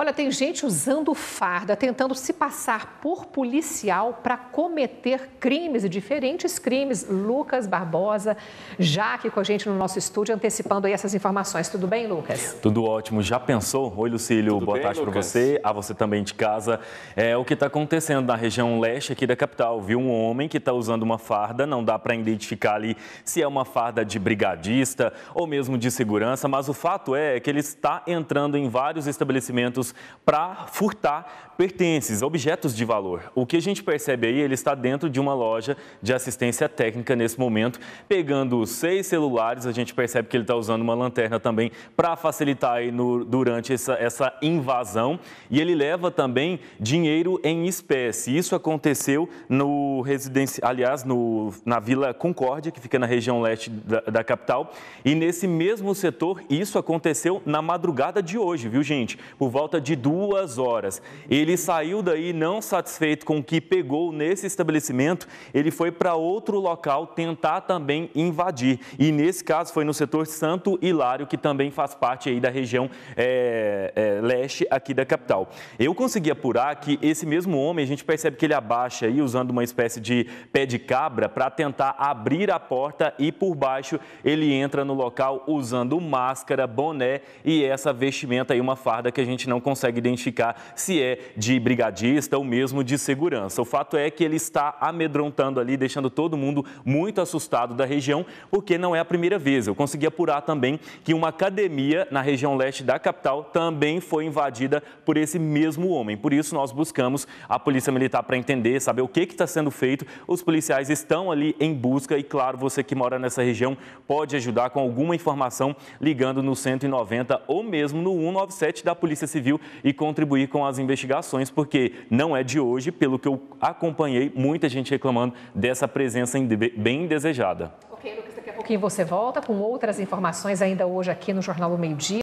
Olha, tem gente usando farda, tentando se passar por policial para cometer crimes, diferentes crimes. Lucas Barbosa, já aqui com a gente no nosso estúdio, antecipando aí essas informações. Tudo bem, Lucas? Tudo ótimo. Já pensou? Oi, Lucílio. Tudo Boa bem, tarde para você, a você também de casa. É o que está acontecendo na região leste aqui da capital, viu? Um homem que está usando uma farda, não dá para identificar ali se é uma farda de brigadista ou mesmo de segurança, mas o fato é que ele está entrando em vários estabelecimentos para furtar pertences, objetos de valor. O que a gente percebe aí, ele está dentro de uma loja de assistência técnica nesse momento, pegando seis celulares. A gente percebe que ele está usando uma lanterna também para facilitar aí no, durante essa, essa invasão. E ele leva também dinheiro em espécie. Isso aconteceu no residencial, aliás, no, na Vila Concórdia, que fica na região leste da, da capital. E nesse mesmo setor, isso aconteceu na madrugada de hoje, viu, gente? Por volta de duas horas. Ele saiu daí não satisfeito com o que pegou nesse estabelecimento, ele foi para outro local tentar também invadir. E nesse caso foi no setor Santo Hilário, que também faz parte aí da região é, é, leste aqui da capital. Eu consegui apurar que esse mesmo homem, a gente percebe que ele abaixa aí usando uma espécie de pé de cabra para tentar abrir a porta e por baixo ele entra no local usando máscara, boné e essa vestimenta aí, uma farda que a gente não não consegue identificar se é de brigadista ou mesmo de segurança. O fato é que ele está amedrontando ali, deixando todo mundo muito assustado da região, porque não é a primeira vez. Eu consegui apurar também que uma academia na região leste da capital também foi invadida por esse mesmo homem. Por isso, nós buscamos a Polícia Militar para entender, saber o que está sendo feito. Os policiais estão ali em busca e, claro, você que mora nessa região pode ajudar com alguma informação ligando no 190 ou mesmo no 197 da Polícia Civil Civil e contribuir com as investigações, porque não é de hoje, pelo que eu acompanhei, muita gente reclamando dessa presença bem desejada. Ok, Lucas, daqui a pouquinho você volta com outras informações ainda hoje aqui no Jornal do Meio Dia.